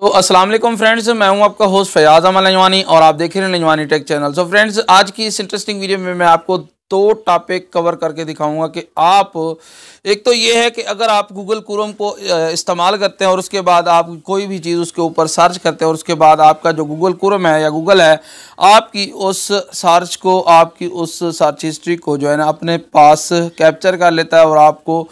तो अस्सलाम वालेकुम फ्रेंड्स मैं हूं आपका होस्ट फयाज अमल नजवानी और आप देख रहे हैं Najwani tech channel so friends आज की इस इंटरेस्टिंग वीडियो में मैं आपको तो टॉपिक कवर करके दिखाऊंगा कि आप एक तो ये है कि अगर आप गूगल क्रोम को इस्तेमाल करते हैं और उसके बाद आप कोई भी चीज़ उसके ऊपर सर्च करते हैं और उसके बाद आपका जो गूगल क्रोम है या गूगल है आपकी उस सर्च को आपकी उस सर्च हिस्ट्री को जो है ना अपने पास कैप्चर कर लेता है और आपको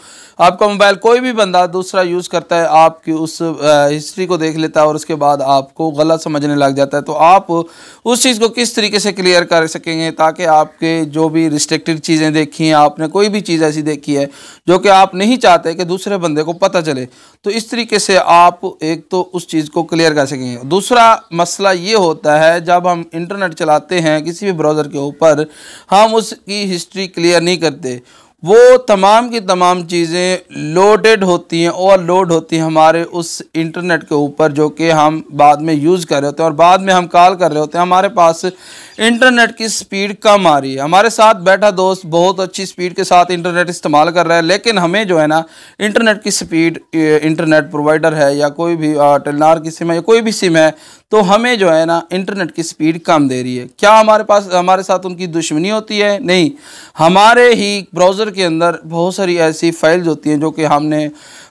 आपका मोबाइल कोई भी बंदा दूसरा यूज़ करता है आपकी उस हिस्ट्री को देख लेता है और उसके बाद आपको गलत समझने लग जाता है तो आप उस चीज़ को किस तरीके से क्लियर कर सकेंगे ताकि आपके जो भी रिश्ते रिस्ट्रिक्टेड चीज़ें देखी हैं आपने कोई भी चीज़ ऐसी देखी है जो कि आप नहीं चाहते कि दूसरे बंदे को पता चले तो इस तरीके से आप एक तो उस चीज़ को क्लियर कर सकेंगे दूसरा मसला ये होता है जब हम इंटरनेट चलाते हैं किसी भी ब्राउज़र के ऊपर हम उसकी हिस्ट्री क्लियर नहीं करते वो तमाम की तमाम चीज़ें लोडेड होती हैं ओवरलोड होती हैं हमारे उस इंटरनेट के ऊपर जो कि हम बाद में यूज़ कर रहे होते हैं और बाद में हम कॉल कर रहे होते हैं हमारे पास इंटरनेट की स्पीड कम आ रही है हमारे साथ बैठा दोस्त बहुत अच्छी स्पीड के साथ इंटरनेट इस्तेमाल कर रहा है लेकिन हमें जो है ना इंटरनेट की स्पीड इंटरनेट प्रोवाइडर है या कोई भी टेलनार की सिम है या कोई भी सिम है तो हमें जो है ना इंटरनेट की स्पीड कम दे रही है क्या हमारे पास हमारे साथ उनकी दुश्मनी होती है नहीं हमारे ही ब्राउज़र के अंदर बहुत सारी ऐसी फाइल्स होती हैं जो कि हमने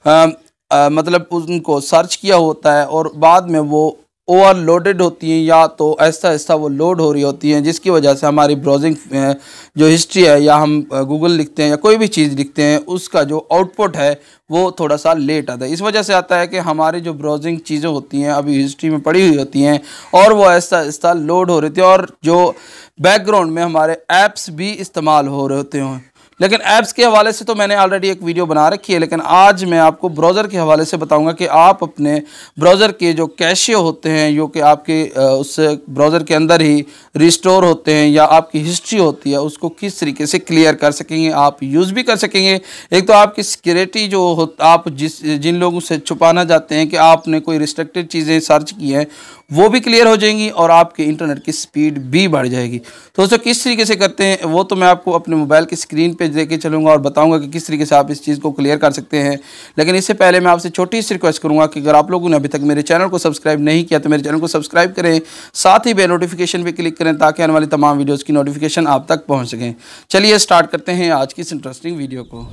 आ, आ, मतलब उनको सर्च किया होता है और बाद में वो ओवरलोडेड होती हैं या तो ऐसा ऐसा वो लोड हो रही होती हैं जिसकी वजह से हमारी ब्राउजिंग जो हिस्ट्री है या हम गूगल लिखते हैं या कोई भी चीज़ लिखते हैं उसका जो आउटपुट है वो थोड़ा सा लेट आता है इस वजह से आता है कि हमारी जो ब्राउजिंग चीज़ें होती हैं अभी हिस्ट्री में पड़ी हुई होती हैं और वो ऐसा ऐसा लोड हो रही थी और जो बैकग्राउंड में हमारे ऐप्स भी इस्तेमाल हो रहे होते हैं लेकिन ऐप्स के हवाले से तो मैंने ऑलरेडी एक वीडियो बना रखी है लेकिन आज मैं आपको ब्राउज़र के हवाले से बताऊंगा कि आप अपने ब्राउज़र के जो कैशे होते हैं जो कि आपके उस ब्राउज़र के अंदर ही रिस्टोर होते हैं या आपकी हिस्ट्री होती है उसको किस तरीके से क्लियर कर सकेंगे आप यूज़ भी कर सकेंगे एक तो आपकी सिक्योरिटी जो हो आप जिस जिन लोगों से छुपाना चाहते हैं कि आपने कोई रिस्ट्रिक्टेड चीज़ें सर्च की हैं वो भी क्लियर हो जाएंगी और आपके इंटरनेट की स्पीड भी बढ़ जाएगी तो दोस्तों किस तरीके से करते हैं वो तो मैं आपको अपने मोबाइल की स्क्रीन पे के चलूँगा और बताऊँगा कि किस तरीके से आप इस चीज़ को क्लियर कर सकते हैं लेकिन इससे पहले मैं आपसे छोटी सी रिक्वेस्ट करूँगा कि अगर आप लोगों ने अभी तक मेरे चैनल को सब्सक्राइब नहीं किया तो मेरे चैनल को सब्सक्राइब करें साथ ही बे नोटिफिकेशन पर क्लिक करें ताकि आने वाली तमाम वीडियोज़ की नोटिफिकेशन आप तक पहुँच सकें चलिए स्टार्ट करते हैं आज की इस इंटरेस्टिंग वीडियो को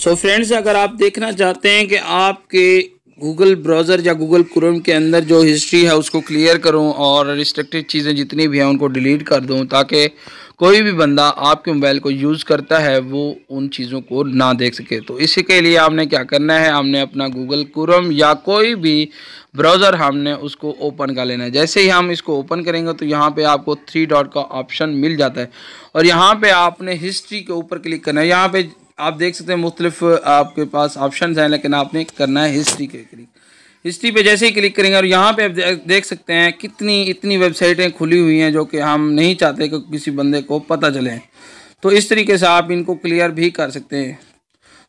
सो so फ्रेंड्स अगर आप देखना चाहते हैं कि आपके गूगल ब्राउज़र या गूगल क्रोम के अंदर जो हिस्ट्री है उसको क्लियर करूं और रिस्ट्रिक्टेड चीज़ें जितनी भी हैं उनको डिलीट कर दूं ताकि कोई भी बंदा आपके मोबाइल को यूज़ करता है वो उन चीज़ों को ना देख सके तो इसी के लिए आपने क्या करना है हमने अपना गूगल क्रोम या कोई भी ब्राउज़र हमने उसको ओपन कर लेना है जैसे ही हम इसको ओपन करेंगे तो यहाँ पे आपको थ्री डॉट का ऑप्शन मिल जाता है और यहाँ पे आपने हिस्ट्री के ऊपर क्लिक करना है यहाँ पे आप देख सकते हैं मुख्तलिफ आपके पास ऑप्शन हैं लेकिन आपने करना है हिस्ट्री के क्लिक हिस्ट्री पे जैसे ही क्लिक करेंगे और यहाँ पे आप देख सकते हैं कितनी इतनी वेबसाइटें खुली हुई हैं जो कि हम नहीं चाहते कि किसी बंदे को पता चले तो इस तरीके से आप इनको क्लियर भी कर सकते हैं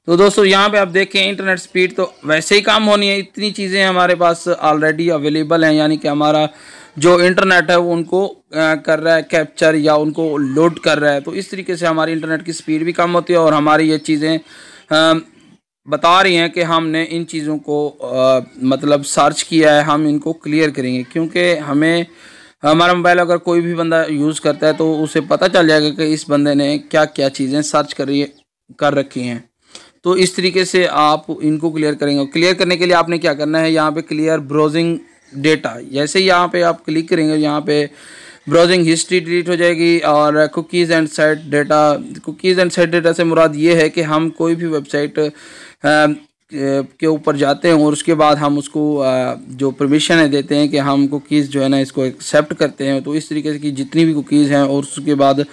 तो दोस्तों यहाँ पे आप देखें इंटरनेट स्पीड तो वैसे ही काम होनी है इतनी चीज़ें हमारे पास ऑलरेडी अवेलेबल हैं यानी कि हमारा जो इंटरनेट है वो उनको कर रहा है कैप्चर या उनको लोड कर रहा है तो इस तरीके से हमारी इंटरनेट की स्पीड भी कम होती है और हमारी ये चीज़ें बता रही हैं कि हमने इन चीज़ों को आ, मतलब सर्च किया है हम इनको क्लियर करेंगे क्योंकि हमें हमारा मोबाइल अगर कोई भी बंदा यूज़ करता है तो उसे पता चल जाएगा कि इस बंदे ने क्या क्या चीज़ें सर्च करी कर रखी हैं तो इस तरीके से आप इनको क्लियर करेंगे क्लियर करने के लिए आपने क्या करना है यहाँ पे क्लियर ब्राउजिंग डेटा जैसे ही यहाँ पे आप क्लिक करेंगे यहाँ पे ब्राउजिंग हिस्ट्री डिलीट हो जाएगी और cookies and site data cookies and site data से मुराद ये है कि हम कोई भी वेबसाइट के ऊपर जाते हैं और उसके बाद हम उसको जो परमिशन है देते हैं कि हम कुकीज़ जो है ना इसको एक्सेप्ट करते हैं तो इस तरीके से कि जितनी भी कुकीज़ हैं और उसके बाद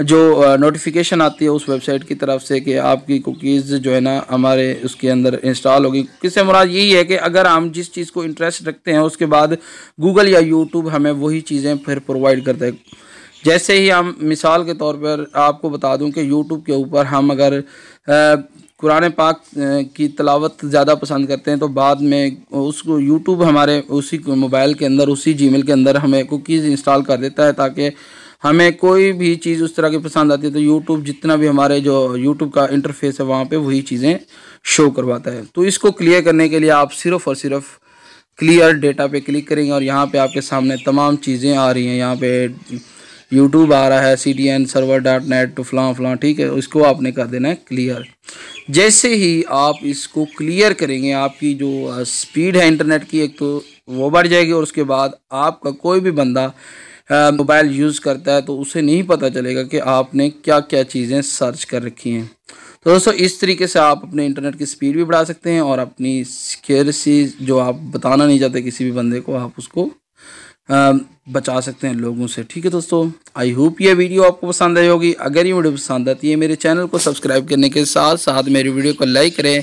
जो नोटिफिकेशन आती है उस वेबसाइट की तरफ से कि आपकी कुकीज़ जो है ना हमारे उसके अंदर इंस्टॉल होगी किससे मुराद यही है कि अगर हम जिस चीज़ को इंटरेस्ट रखते हैं उसके बाद गूगल या यूट्यूब हमें वही चीज़ें फिर प्रोवाइड करते हैं जैसे ही हम मिसाल के तौर पर आपको बता दूं कि यूट्यूब के ऊपर हम अगर कुरान पाक की तलावत ज़्यादा पसंद करते हैं तो बाद में उसको यूट्यूब हमारे उसी मोबाइल के अंदर उसी जीमेल के अंदर हमें कुकीज़ इंस्टॉल कर देता है ताकि हमें कोई भी चीज़ उस तरह की पसंद आती है तो यूट्यूब जितना भी हमारे जो यूट्यूब का इंटरफेस है वहाँ पे वही चीज़ें शो करवाता है तो इसको क्लियर करने के लिए आप सिर्फ और सिर्फ क्लियर डेटा पे क्लिक करेंगे और यहाँ पे आपके सामने तमाम चीज़ें आ रही हैं यहाँ पे यूट्यूब आ रहा है C D N server dot net फलाँ फलाँ ठीक है उसको आपने कर देना है क्लियर जैसे ही आप इसको क्लियर करेंगे आपकी जो स्पीड है इंटरनेट की एक तो वो बढ़ जाएगी और उसके बाद आपका कोई भी बंदा मोबाइल यूज़ करता है तो उसे नहीं पता चलेगा कि आपने क्या क्या चीज़ें सर्च कर रखी हैं तो दोस्तों इस तरीके से आप अपने इंटरनेट की स्पीड भी बढ़ा सकते हैं और अपनी सिक्योरेसी जो आप बताना नहीं चाहते किसी भी बंदे को आप उसको बचा सकते हैं लोगों से ठीक है दोस्तों आई होप ये वीडियो आपको पसंद आई होगी अगर ये वीडियो पसंद आती है मेरे चैनल को सब्सक्राइब करने के साथ साथ मेरी वीडियो को लाइक करें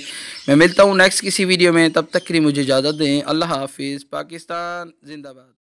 मैं मिलता हूँ नेक्स्ट किसी वीडियो में तब तक के लिए मुझे इजाज़त दें अल्लाह हाफिज़ पाकिस्तान जिंदाबाद